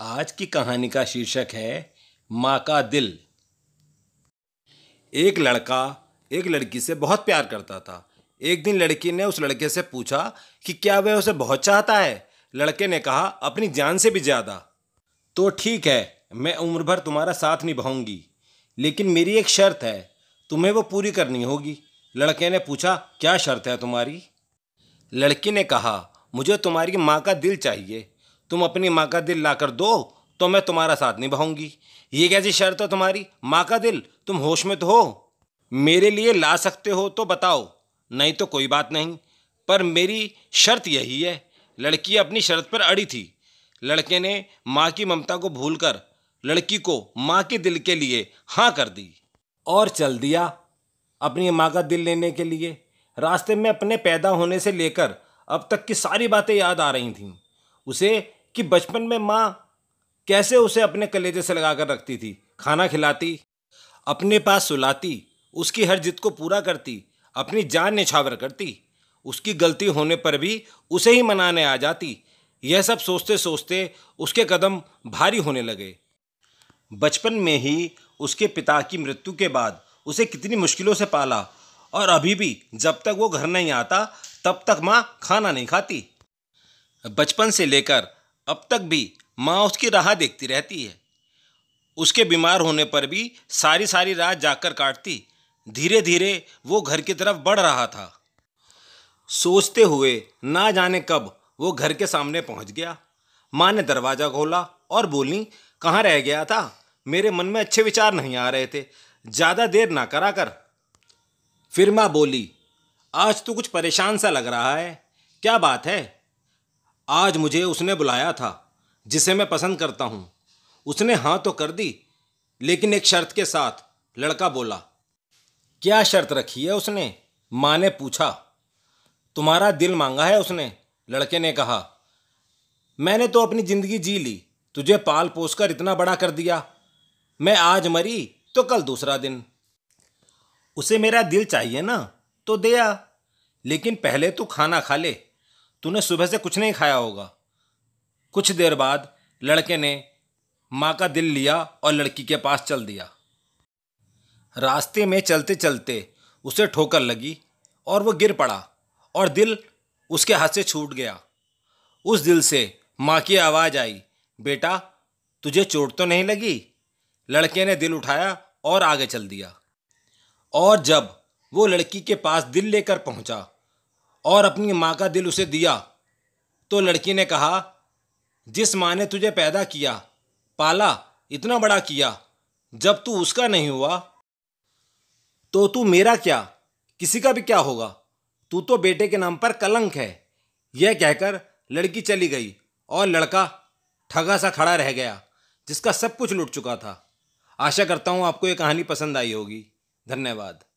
आज की कहानी का शीर्षक है माँ का दिल एक लड़का एक लड़की से बहुत प्यार करता था एक दिन लड़की ने उस लड़के से पूछा कि क्या वह उसे बहुत चाहता है लड़के ने कहा अपनी जान से भी ज़्यादा तो ठीक है मैं उम्र भर तुम्हारा साथ निभाऊंगी लेकिन मेरी एक शर्त है तुम्हें वो पूरी करनी होगी लड़के ने पूछा क्या शर्त है तुम्हारी लड़की ने कहा मुझे तुम्हारी माँ का दिल चाहिए तुम अपनी माँ का दिल लाकर दो तो मैं तुम्हारा साथ निभाऊंगी ये कैसी शर्त है तुम्हारी माँ का दिल तुम होश में तो हो मेरे लिए ला सकते हो तो बताओ नहीं तो कोई बात नहीं पर मेरी शर्त यही है लड़की अपनी शर्त पर अड़ी थी लड़के ने माँ की ममता को भूलकर लड़की को माँ के दिल के लिए हाँ कर दी और चल दिया अपनी माँ का दिल लेने के लिए रास्ते में अपने पैदा होने से लेकर अब तक की सारी बातें याद आ रही थीं उसे कि बचपन में माँ कैसे उसे अपने कलेजे से लगा कर रखती थी खाना खिलाती अपने पास सुलाती उसकी हर जिद को पूरा करती अपनी जान निछावर करती उसकी गलती होने पर भी उसे ही मनाने आ जाती यह सब सोचते सोचते उसके कदम भारी होने लगे बचपन में ही उसके पिता की मृत्यु के बाद उसे कितनी मुश्किलों से पाला और अभी भी जब तक वो घर नहीं आता तब तक माँ खाना नहीं खाती बचपन से लेकर अब तक भी माँ उसकी राह देखती रहती है उसके बीमार होने पर भी सारी सारी रात जाकर काटती धीरे धीरे वो घर की तरफ बढ़ रहा था सोचते हुए ना जाने कब वो घर के सामने पहुंच गया माँ ने दरवाज़ा खोला और बोली कहाँ रह गया था मेरे मन में अच्छे विचार नहीं आ रहे थे ज़्यादा देर ना करा कर फिर माँ बोली आज तो कुछ परेशान सा लग रहा है क्या बात है आज मुझे उसने बुलाया था जिसे मैं पसंद करता हूँ उसने हाँ तो कर दी लेकिन एक शर्त के साथ लड़का बोला क्या शर्त रखी है उसने माँ ने पूछा तुम्हारा दिल मांगा है उसने लड़के ने कहा मैंने तो अपनी ज़िंदगी जी ली तुझे पाल पोस कर इतना बड़ा कर दिया मैं आज मरी तो कल दूसरा दिन उसे मेरा दिल चाहिए ना तो दिया लेकिन पहले तू खाना खा ले तूने सुबह से कुछ नहीं खाया होगा कुछ देर बाद लड़के ने माँ का दिल लिया और लड़की के पास चल दिया रास्ते में चलते चलते उसे ठोकर लगी और वो गिर पड़ा और दिल उसके हाथ से छूट गया उस दिल से माँ की आवाज़ आई बेटा तुझे चोट तो नहीं लगी लड़के ने दिल उठाया और आगे चल दिया और जब वो लड़की के पास दिल लेकर पहुंचा और अपनी माँ का दिल उसे दिया तो लड़की ने कहा जिस माँ ने तुझे पैदा किया पाला इतना बड़ा किया जब तू उसका नहीं हुआ तो तू मेरा क्या किसी का भी क्या होगा तू तो बेटे के नाम पर कलंक है यह कहकर लड़की चली गई और लड़का ठगा सा खड़ा रह गया जिसका सब कुछ लुट चुका था आशा करता हूँ आपको ये कहानी पसंद आई होगी धन्यवाद